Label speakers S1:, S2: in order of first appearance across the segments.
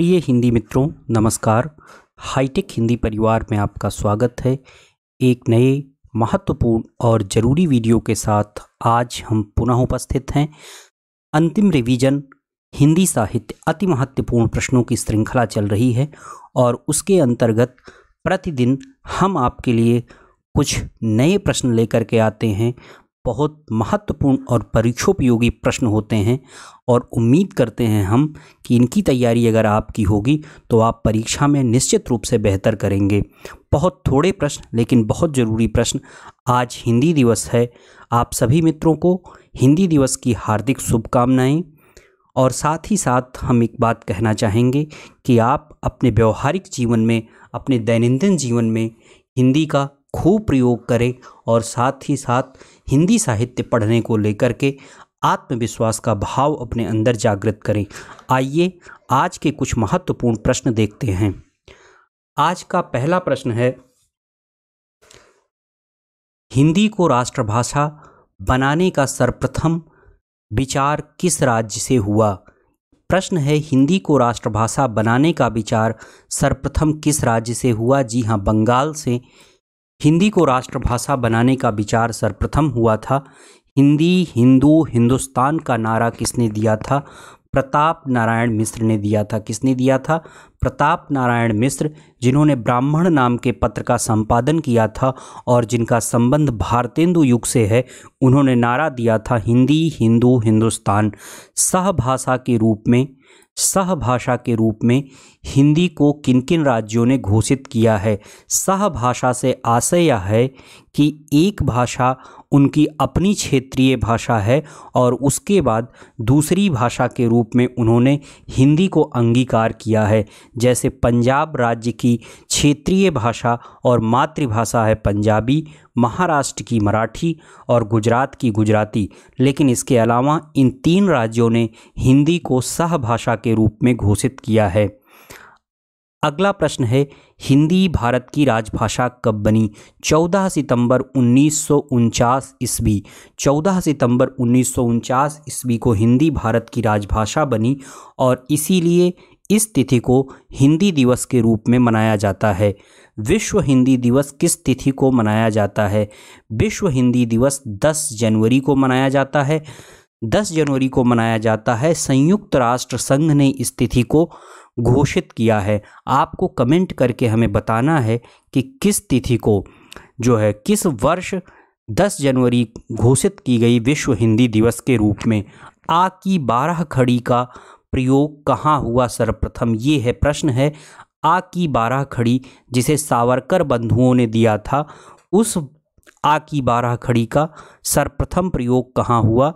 S1: प्रिय हिंदी मित्रों नमस्कार हाईटेक हिंदी परिवार में आपका स्वागत है एक नए महत्वपूर्ण और ज़रूरी वीडियो के साथ आज हम पुनः उपस्थित हैं अंतिम रिवीजन हिंदी साहित्य अति महत्वपूर्ण प्रश्नों की श्रृंखला चल रही है और उसके अंतर्गत प्रतिदिन हम आपके लिए कुछ नए प्रश्न लेकर के आते हैं बहुत महत्वपूर्ण और परीक्षोपयोगी प्रश्न होते हैं और उम्मीद करते हैं हम कि इनकी तैयारी अगर आपकी होगी तो आप परीक्षा में निश्चित रूप से बेहतर करेंगे बहुत थोड़े प्रश्न लेकिन बहुत ज़रूरी प्रश्न आज हिंदी दिवस है आप सभी मित्रों को हिंदी दिवस की हार्दिक शुभकामनाएँ और साथ ही साथ हम एक बात कहना चाहेंगे कि आप अपने व्यवहारिक जीवन में अपने दैनंदिन जीवन में हिंदी का खूब प्रयोग करें और साथ ही साथ हिंदी साहित्य पढ़ने को लेकर के आत्मविश्वास का भाव अपने अंदर जागृत करें आइए आज के कुछ महत्वपूर्ण प्रश्न देखते हैं आज का पहला प्रश्न है हिंदी को राष्ट्रभाषा बनाने का सर्वप्रथम विचार किस राज्य से हुआ प्रश्न है हिंदी को राष्ट्रभाषा बनाने का विचार सर्वप्रथम किस राज्य से हुआ जी हाँ बंगाल से हिंदी को राष्ट्रभाषा बनाने का विचार सर्वप्रथम हुआ था हिंदी हिंदू हिंदुस्तान का नारा किसने दिया था प्रताप नारायण मिश्र ने दिया था किसने दिया था प्रताप नारायण मिश्र जिन्होंने ब्राह्मण नाम के पत्र का संपादन किया था और जिनका संबंध भारतेंदु युग से है उन्होंने नारा दिया था हिंदी हिंदू हिंदुस्तान सहभाषा के रूप में सहभाषा के रूप में हिंदी को किन किन राज्यों ने घोषित किया है सहभाषा से आशय यह है कि एक भाषा उनकी अपनी क्षेत्रीय भाषा है और उसके बाद दूसरी भाषा के रूप में उन्होंने हिंदी को अंगीकार किया है जैसे पंजाब राज्य की क्षेत्रीय भाषा और मातृभाषा है पंजाबी महाराष्ट्र की मराठी और गुजरात की गुजराती लेकिन इसके अलावा इन तीन राज्यों ने हिंदी को सह भाषा के रूप में घोषित किया है अगला प्रश्न है हिंदी भारत की राजभाषा कब बनी 14 सितंबर उन्नीस ईस्वी 14 सितंबर उन्नीस ईस्वी को हिंदी भारत की राजभाषा बनी और इसीलिए इस तिथि को हिंदी दिवस के रूप में मनाया जाता है विश्व हिंदी दिवस किस तिथि को मनाया जाता है विश्व हिंदी दिवस 10 जनवरी को मनाया जाता है 10 जनवरी को मनाया जाता है संयुक्त राष्ट्र संघ ने इस तिथि को घोषित किया है आपको कमेंट करके हमें बताना है कि किस तिथि को जो है किस वर्ष 10 जनवरी घोषित की गई विश्व हिंदी दिवस के रूप में आ की बारह खड़ी का प्रयोग कहाँ हुआ सर्वप्रथम ये है प्रश्न है आ की बारह खड़ी जिसे सावरकर बंधुओं ने दिया था उस आ की बारह खड़ी का सर्वप्रथम प्रयोग कहाँ हुआ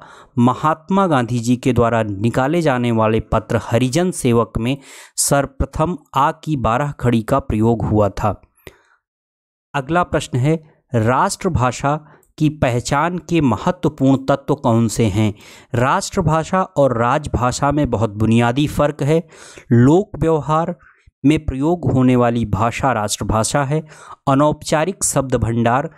S1: महात्मा गांधी जी के द्वारा निकाले जाने वाले पत्र हरिजन सेवक में सर्वप्रथम आ की बारह खड़ी का प्रयोग हुआ था अगला प्रश्न है राष्ट्रभाषा की पहचान के महत्वपूर्ण तत्व कौन से हैं राष्ट्रभाषा और राजभाषा में बहुत बुनियादी फ़र्क है लोक व्यवहार में प्रयोग होने वाली भाषा राष्ट्रभाषा है अनौपचारिक शब्द भंडार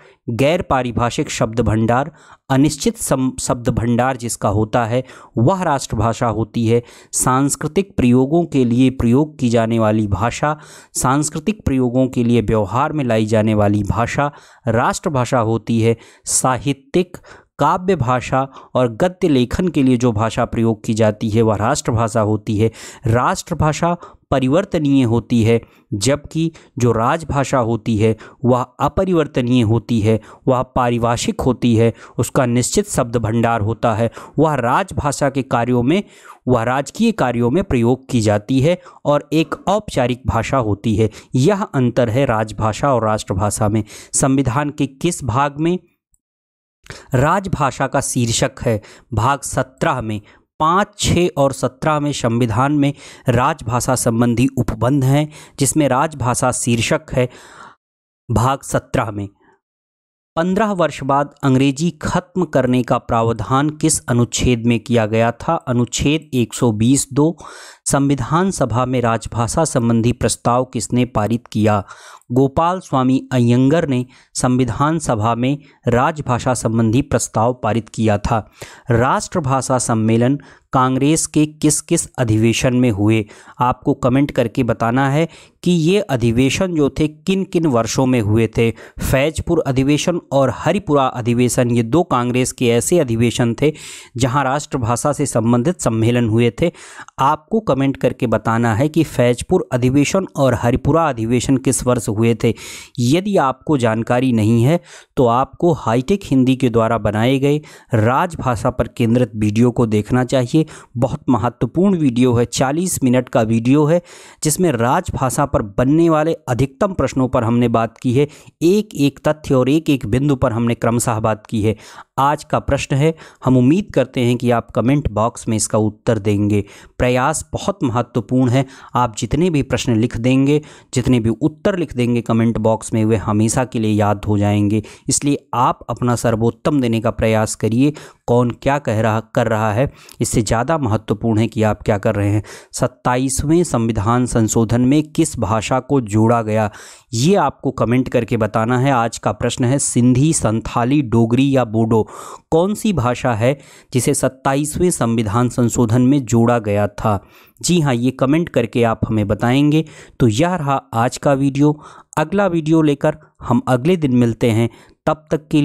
S1: गैर पारिभाषिक शब्द भंडार अनिश्चित शब्द भंडार जिसका होता है वह राष्ट्रभाषा होती है सांस्कृतिक प्रयोगों के लिए प्रयोग की जाने वाली भाषा सांस्कृतिक प्रयोगों के लिए व्यवहार में लाई जाने वाली भाषा राष्ट्रभाषा होती है साहित्यिक काव्य भाषा और गद्य लेखन के लिए जो भाषा प्रयोग की जाती है वह राष्ट्रभाषा होती है राष्ट्रभाषा परिवर्तनीय होती है जबकि जो राजभाषा होती है वह अपरिवर्तनीय होती है वह पारिभाषिक होती है उसका निश्चित शब्द भंडार होता है वह राजभाषा के कार्यों में वह राजकीय कार्यों में प्रयोग की जाती है और एक औपचारिक भाषा होती है यह अंतर है राजभाषा और राष्ट्रभाषा में संविधान के किस भाग में राजभाषा का शीर्षक है भाग सत्रह में पाँच छः और सत्रह में संविधान में राजभाषा संबंधी उपबंध हैं जिसमें राजभाषा शीर्षक है भाग सत्रह में पंद्रह वर्ष बाद अंग्रेजी खत्म करने का प्रावधान किस अनुच्छेद में किया गया था अनुच्छेद 120 दो संविधान सभा में राजभाषा संबंधी प्रस्ताव किसने पारित किया गोपाल स्वामी अयंगर ने संविधान सभा में राजभाषा संबंधी प्रस्ताव पारित किया था राष्ट्रभाषा सम्मेलन कांग्रेस के किस किस अधिवेशन में हुए आपको कमेंट करके बताना है कि ये अधिवेशन जो थे किन किन वर्षों में हुए थे फैजपुर अधिवेशन और हरिपुरा अधिवेशन ये दो कांग्रेस के ऐसे अधिवेशन थे जहां राष्ट्रभाषा से संबंधित सम्मेलन हुए थे आपको कमेंट करके बताना है कि फैजपुर अधिवेशन और हरिपुरा अधिवेशन किस वर्ष हुए थे यदि आपको जानकारी नहीं है तो आपको हाईटेक हिंदी के द्वारा बनाए गए राजभाषा पर केंद्रित वीडियो को देखना चाहिए बहुत महत्वपूर्ण वीडियो है चालीस मिनट का वीडियो है जिसमें राजभाषा पर बनने वाले अधिकतम प्रश्नों पर हमने बात की है एक एक तथ्य और एक एक बिंदु पर हमने क्रमशः बात की है आज का प्रश्न है हम उम्मीद करते हैं कि आप कमेंट बॉक्स में इसका उत्तर देंगे प्रयास बहुत बहुत महत्वपूर्ण है आप जितने भी प्रश्न लिख देंगे जितने भी उत्तर लिख देंगे कमेंट बॉक्स में वे हमेशा के लिए याद हो जाएंगे इसलिए आप अपना सर्वोत्तम देने का प्रयास करिए कौन क्या कह रहा कर रहा है इससे ज़्यादा महत्वपूर्ण है कि आप क्या कर रहे हैं सत्ताईसवें संविधान संशोधन में किस भाषा को जोड़ा गया ये आपको कमेंट करके बताना है आज का प्रश्न है सिंधी संथाली डोगरी या बोडो कौन सी भाषा है जिसे सत्ताईसवें संविधान संशोधन में जोड़ा गया था जी हाँ ये कमेंट करके आप हमें बताएंगे तो यह रहा आज का वीडियो अगला वीडियो लेकर हम अगले दिन मिलते हैं तब तक के लिए